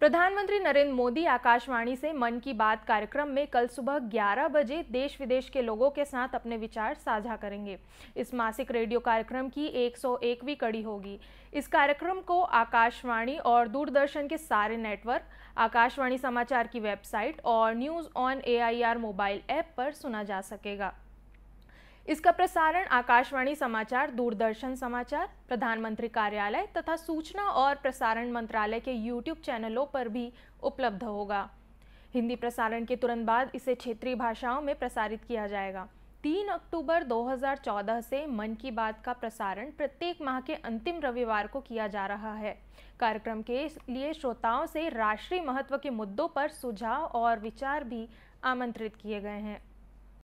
प्रधानमंत्री नरेंद्र मोदी आकाशवाणी से मन की बात कार्यक्रम में कल सुबह 11 बजे देश विदेश के लोगों के साथ अपने विचार साझा करेंगे इस मासिक रेडियो कार्यक्रम की 101वीं कड़ी होगी इस कार्यक्रम को आकाशवाणी और दूरदर्शन के सारे नेटवर्क आकाशवाणी समाचार की वेबसाइट और news on AIR mobile app पर सुना जा सकेगा इसका प्रसारण आकाशवाणी समाचार दूरदर्शन समाचार प्रधानमंत्री कार्यालय तथा सूचना और प्रसारण मंत्रालय के यूट्यूब चैनलों पर भी उपलब्ध होगा हिंदी प्रसारण के तुरंत बाद इसे क्षेत्रीय भाषाओं में प्रसारित किया जाएगा तीन अक्टूबर 2014 से मन की बात का प्रसारण प्रत्येक माह के अंतिम रविवार को किया जा रहा है कार्यक्रम के लिए श्रोताओं से राष्ट्रीय महत्व के मुद्दों पर सुझाव और विचार भी आमंत्रित किए गए हैं